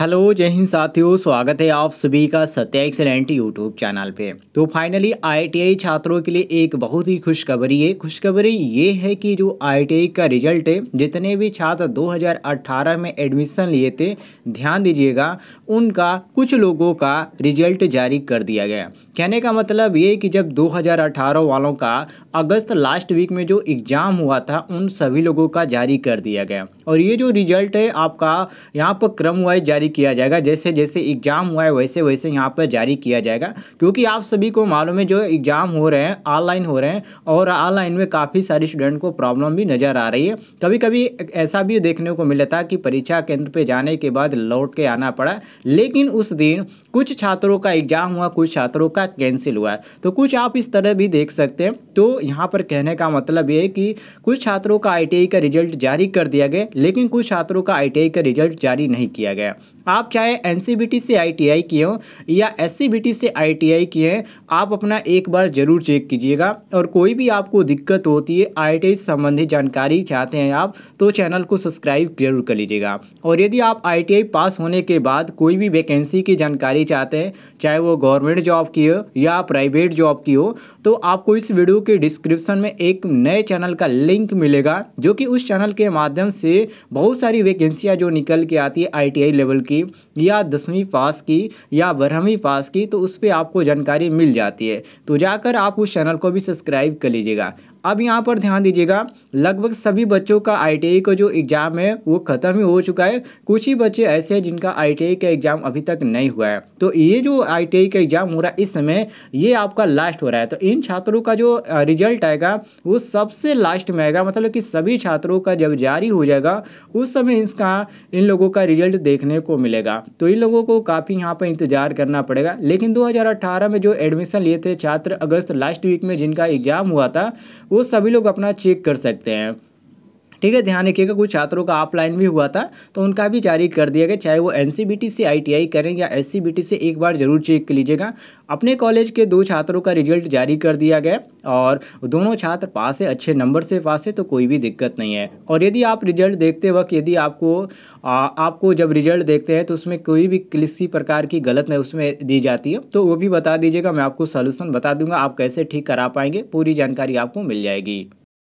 hello जय हिंद साथियों स्वागत है आप सभी का सत्या एक्सेलेंट यूट्यूब चैनल पे तो फाइनली आईटीआई छात्रों के लिए एक बहुत ही खुशखबरी है खुशखबरी ये है कि जो आईटीआई का रिजल्ट है जितने भी छात्र 2018 में एडमिशन लिए थे ध्यान दीजिएगा उनका कुछ लोगों का रिजल्ट जारी कर दिया गया कहने का मतलब ये कि जब दो वालों का अगस्त लास्ट वीक में जो एग्ज़ाम हुआ था उन सभी लोगों का जारी कर दिया गया और ये जो रिजल्ट है आपका यहाँ पर क्रम हुआ जारी जारी किया जाएगा जैसे जैसे एग्ज़ाम हुआ है वैसे वैसे यहाँ पर जारी किया जाएगा क्योंकि आप सभी को मालूम है जो एग्ज़ाम हो रहे हैं ऑनलाइन हो रहे हैं और ऑनलाइन में काफ़ी सारे स्टूडेंट को प्रॉब्लम भी नज़र आ रही है कभी कभी ऐसा भी देखने को मिला था कि परीक्षा केंद्र पर जाने के बाद लौट के आना पड़ा लेकिन उस दिन कुछ छात्रों का एग्ज़ाम हुआ कुछ छात्रों का कैंसिल हुआ है तो कुछ आप इस तरह भी देख सकते हैं तो यहाँ पर कहने का मतलब ये कि कुछ छात्रों का आई का रिजल्ट जारी कर दिया गया लेकिन कुछ छात्रों का आई का रिजल्ट जारी नहीं किया गया आप चाहे एन से आई किए हों या एस से आई किए हैं आप अपना एक बार ज़रूर चेक कीजिएगा और कोई भी आपको दिक्कत होती है आई संबंधी जानकारी चाहते हैं आप तो चैनल को सब्सक्राइब जरूर कर लीजिएगा और यदि आप आई पास होने के बाद कोई भी वैकेंसी की जानकारी चाहते हैं चाहे वो गवर्नमेंट जॉब की हो या प्राइवेट जॉब की हो तो आपको इस वीडियो के डिस्क्रिप्शन में एक नए चैनल का लिंक मिलेगा जो कि उस चैनल के माध्यम से बहुत सारी वैकेंसियाँ जो निकल के आती है आई लेवल की की या दसवीं पास की या बारहवीं पास की तो उस पर आपको जानकारी मिल जाती है तो जाकर आप उस चैनल को भी सब्सक्राइब कर लीजिएगा अब यहाँ पर ध्यान दीजिएगा लगभग सभी बच्चों का आई का जो एग्ज़ाम है वो ख़त्म ही हो चुका है कुछ ही बच्चे ऐसे हैं जिनका आई का एग्ज़ाम अभी तक नहीं हुआ है तो ये जो आई का एग्ज़ाम हो रहा है इस समय ये आपका लास्ट हो रहा है तो इन छात्रों का जो रिजल्ट आएगा वो सबसे लास्ट में आएगा मतलब कि सभी छात्रों का जब जारी हो जाएगा उस समय इसका इन लोगों का रिजल्ट देखने को मिलेगा तो इन लोगों को काफ़ी यहाँ पर इंतज़ार करना पड़ेगा लेकिन अठारह में जो एडमिशन लिए थे छात्र अगस्त लास्ट वीक में जिनका एग्ज़ाम हुआ था वो सभी लोग अपना चेक कर सकते हैं ठीक है ध्यान रखिएगा कुछ छात्रों का ऑफलाइन भी हुआ था तो उनका भी जारी कर दिया गया चाहे वो एन से आई करें या एस से एक बार ज़रूर चेक कर लीजिएगा अपने कॉलेज के दो छात्रों का रिजल्ट जारी कर दिया गया और दोनों छात्र पास है अच्छे नंबर से पास है तो कोई भी दिक्कत नहीं है और यदि आप रिजल्ट देखते वक्त यदि आपको आ, आपको जब रिजल्ट देखते हैं तो उसमें कोई भी किसी प्रकार की गलत नहीं उसमें दी जाती है तो वो भी बता दीजिएगा मैं आपको सोल्यूशन बता दूंगा आप कैसे ठीक करा पाएंगे पूरी जानकारी आपको मिल जाएगी